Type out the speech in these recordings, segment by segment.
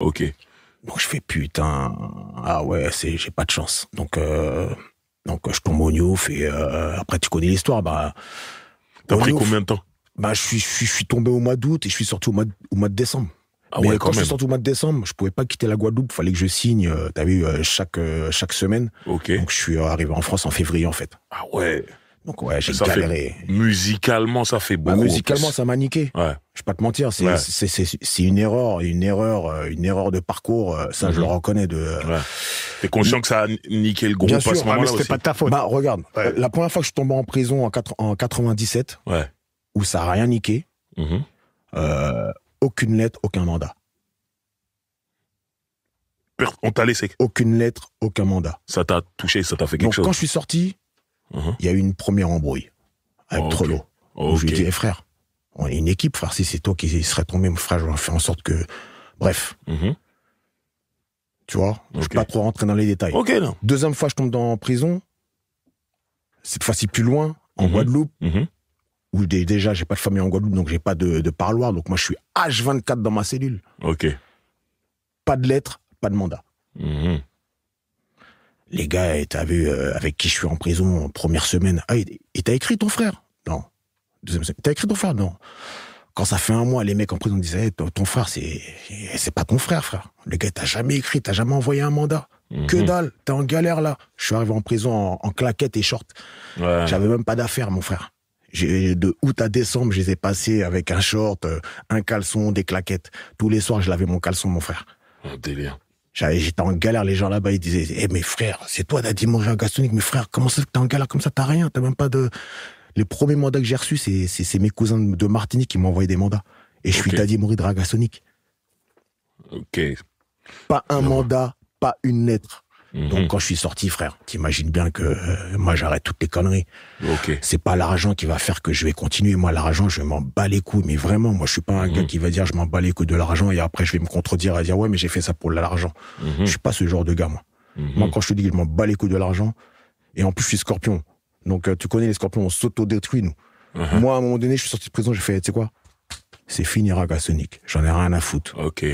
Ok. Donc je fais putain, ah ouais, j'ai pas de chance. Donc euh, donc je tombe au Newf et euh, après tu connais l'histoire. Bah t'as pris combien de temps Bah je suis, suis, tombé au mois d'août et je suis sorti au mois au mois de décembre. Ah ouais, quand, je suis sorti au mois de décembre, je pouvais pas quitter la Guadeloupe, fallait que je signe. Euh, t'as vu chaque chaque semaine. Ok. Donc je suis arrivé en France en février en fait. Ah ouais. Donc ouais, j'ai galéré. musicalement, ça fait beaucoup. musicalement, ça m'a niqué. Ouais. Je vais pas te mentir, c'est une erreur, une erreur, euh, une erreur de parcours. Euh, ça, je le mhm. reconnais. De. Euh, T'es conscient que ça a niqué le groupe à ce ah, moment-là C'était pas de ta faute. Bah regarde, la première fois que je suis tombé en prison en, 4, 97, où ça a rien niqué. Mhm. aucune lettre, aucun mandat. On t'a laissé Aucune lettre, aucun mandat. Ça t'a touché, ça t'a fait quelque Donc, chose Quand je suis sorti, Mhm. il y a eu une première embrouille avec oh, Trello. Je lui eh, frère, on est une équipe, frère, si c'est toi qui serais tombé, mon frère, j'aurais fait en sorte que. Bref. Mhm. Tu vois, je ne vais pas trop rentrer dans les détails. Deuxième fois, je tombe dans prison. Cette fois-ci, plus loin, en mhm. Guadeloupe. Où déjà, j'ai pas de famille en Guadeloupe, donc j'ai pas de, parloir. Donc moi, je suis H24 dans ma cellule. Ok. Pas de lettres, pas de mandat les gars, t'as vu euh, avec qui je suis en prison première semaine. Ah, et t'as écrit ton frère Non. Deuxième semaine, t'as écrit ton frère Non. Quand ça fait un mois, les mecs en prison disaient eh, ton frère, c'est eh, c'est pas ton frère, frère. Le gars, t'as jamais écrit, t'as jamais envoyé un mandat. Mhm. Que dalle, t'es en galère là. Je suis arrivé en prison en, claquettes et short. J'avais même pas d'affaires, mon frère. De août à décembre, je les ai passés avec un short, euh, un caleçon, des claquettes. Tous les soirs, je lavais mon caleçon, mon frère. Un délire. J'étais en galère, les gens là-bas, ils disaient, eh, mais mes frères, c'est toi, Daddy Moury Gastonique, mes frères, comment ça que t'es en galère comme ça, t'as rien, t'as même pas de... Les premiers mandats que j'ai reçus, c'est mes cousins de Martinique qui m'ont envoyé des mandats. Et je suis Daddy Mourir Dragasonic. Ok. Pas un mandat, pas une lettre. Mhm. Donc quand je suis sorti, frère, t'imagines bien que euh, moi j'arrête toutes les conneries. C'est pas l'argent qui va faire que je vais continuer. Moi l'argent, je vais m'en bats les couilles. Mais vraiment, moi je suis pas un gars mhm. qui va dire je m'en bats les couilles de l'argent et après je vais me contredire et dire ouais mais j'ai fait ça pour l'argent. Mhm. Je suis pas ce genre de gars moi. Moi quand je te dis que je m'en bats les couilles de l'argent et en plus je suis Scorpion. Donc euh, tu connais les Scorpions, on s'auto-détruit nous. Uh-huh. Moi à un moment donné, je suis sorti de prison, j'ai fait tu sais quoi C'est fini Ragasonic. J'en ai rien à foutre. Et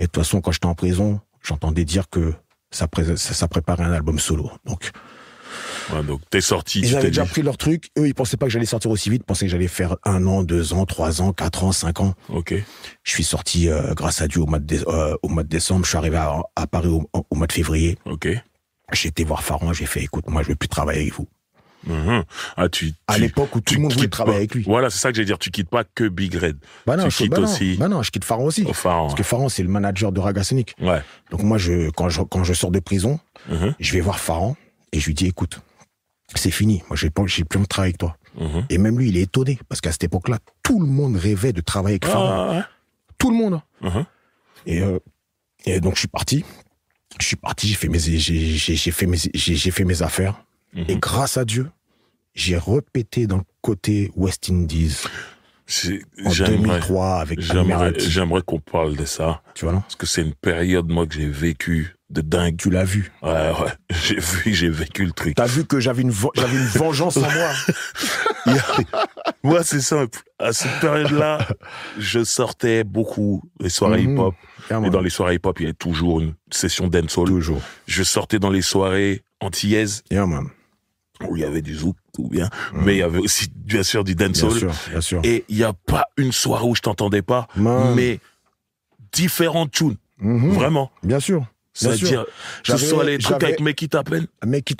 de toute façon quand j'étais en prison, j'entendais dire que ça, pré préparait un album solo. Donc, ouais, donc t'es sorti. Ils avaient déjà pris leur truc. Eux, ils pensaient pas que j'allais sortir aussi vite. Ils pensaient que j'allais faire un an, deux ans, trois ans, quatre ans, cinq ans. Ok. Je suis sorti euh, grâce à Dieu euh, au mois de, décembre. Je suis arrivé à, Paris au, mois de février. Ok. J'ai été voir Farang. J'ai fait, écoute, moi, je vais plus travailler avec vous. Mhm. Ah, à l'époque où tout le monde voulait travailler avec lui. Voilà, c'est ça que j'allais dire. Tu quittes pas que Big Red. Bah non, je, quittes aussi. Bah non, je quitte Pharaon aussi. Oh, parce que Pharaon, c'est le manager de Ragasonic. Ouais. Donc moi, je, quand, je, quand je sors de prison, mhm. je vais voir Pharaon et je lui dis écoute, c'est fini. Moi, j'ai plus envie de travailler avec toi. Mhm. Et même lui, il est étonné parce qu'à cette époque-là, tout le monde rêvait de travailler avec Pharaon. Ah, tout le monde. Euh, et, donc, je suis parti. Je suis parti, j'ai fait mes, j'ai fait j'ai fait mes affaires Mhm. Et grâce à Dieu, j'ai repété dans le côté West Indies. En 2003 avec J'aimerais qu'on parle de ça. Tu vois, Parce que c'est une période, moi, que j'ai vécu de dingue. Tu l'as vu Ouais, ouais. J'ai vu, j'ai vécu le truc. T'as vu que j'avais une, une vengeance en moi Moi, c'est simple. À cette période-là, je sortais beaucoup les soirées mhm. hip-hop. Et dans les soirées hip-hop, il y avait toujours une session dancehall. Toujours. Je sortais dans les soirées antillaises. Yeah, man où il y avait du zouk tout bien, mmh. mais il y avait aussi bien sûr du dancehall. Et il n'y a pas une soirée où je t'entendais pas, mais différentes tunes, mmh. vraiment. Bien sûr. cest dire je sois les trucs avec Make It Happen. Make qui